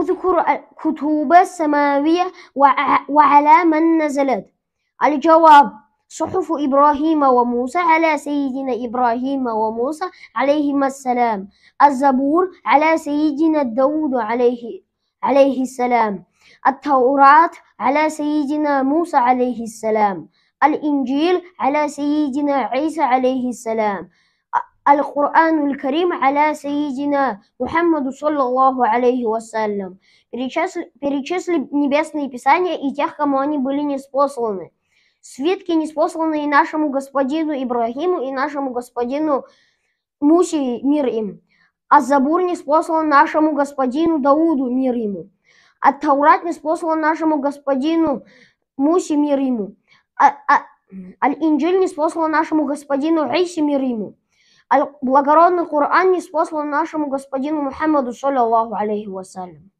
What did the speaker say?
اذكر كتب السماوية وعلى من نزلت الجواب صحف إبراهيم وموسى على سيدنا إبراهيم وموسى عليهما السلام الزبور على سيدنا داود عليه عليه السلام التوراة على سيدنا موسى عليه السلام الإنجيل على سيدنا عيسى عليه السلام Аль-Курану Аль-Карим аля Саидина Мухаммаду саллаллаху алейхи вассалям. Перечисли, перечисли небесные писания и тех, кому они были неспосланы. Свитки, неспосланные нашему господину Ибрагиму и нашему господину Муси, мир им. А Забур неспослан нашему господину Дауду, мир ему. А Таурат неспослан нашему господину Муси, мир ему. А, а, Аль-Инджиль неспослан нашему господину Иси, мир ему благородный Коран не спослан нашему господину Мухаммаду, саллиллаху алейхи вассалям.